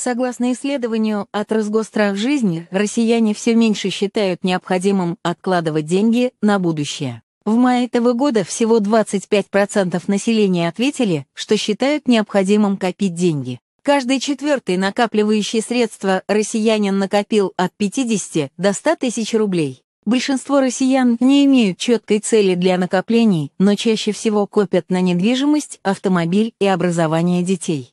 Согласно исследованию от Росгострах жизни, россияне все меньше считают необходимым откладывать деньги на будущее. В мае этого года всего 25% населения ответили, что считают необходимым копить деньги. Каждый четвертый накапливающий средства россиянин накопил от 50 до 100 тысяч рублей. Большинство россиян не имеют четкой цели для накоплений, но чаще всего копят на недвижимость, автомобиль и образование детей.